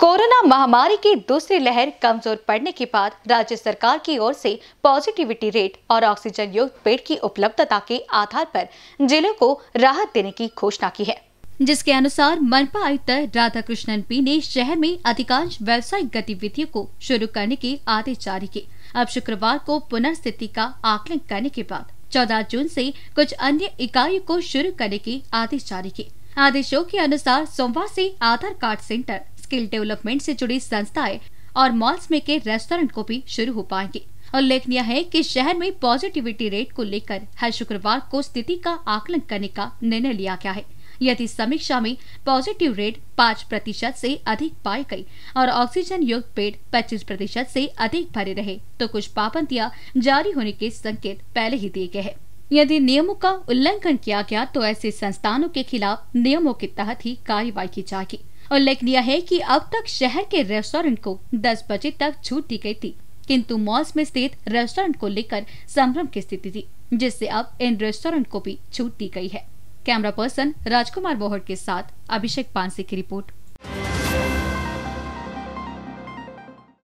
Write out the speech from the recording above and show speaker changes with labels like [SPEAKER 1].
[SPEAKER 1] corona महामारी की दूसरी लहर कमजोर पड़ने के बाद राज्य सरकार की ओर से पॉजिटिविटी रेट और ऑक्सीजन युक्त बेड की उपलब्धता के आधार पर जिलों को राहत देने की घोषणा की है जिसके अनुसार मनपा आयुक्त राधाकृष्णन पी ने शहर में अधिकांश व्यवसायिक गतिविधियों को शुरू करने के आदेश जारी किए अब शुक्रवार को पुनर्स्थिति का आकलन करने के बाद 14 जून से कुछ अन्य इकाइयों को शुरू करने के आदेश जारी किए आदेशों के अनुसार सोमवार से Aadhaar card centre skill development से जुड़ी संस्थाएं और मॉल्स में के रेस्टोरेंट को भी शुरू हो पाएंगे उल्लेखनीय है कि शहर में पॉजिटिविटी रेट को लेकर हर शुक्रवार को स्थिति का आकलन करने का निर्णय लिया गया है यदि समीक्षा में पॉजिटिव रेट पाँच प्रतिशत से अधिक पाए गई और ऑक्सीजन युक्त बेड पच्चीस प्रतिशत से अधिक भरे रहे तो कुछ पाबंदियां जारी होने के संकेत पहले ही दिए गए हैं यदि नियमों का उल्लंघन किया गया तो ऐसे संस्थानों के खिलाफ नियमों के तहत ही कार्रवाई की जाएगी उल्लेखनीय है कि अब तक शहर के रेस्टोरेंट को 10 बजे तक छूट दी गई थी किंतु मॉल्स में स्थित रेस्टोरेंट को लेकर संभ्रम की स्थिति थी जिससे अब इन रेस्टोरेंट को भी छूट दी गई है कैमरा पर्सन राजकुमार बोहट के साथ अभिषेक पानसी की रिपोर्ट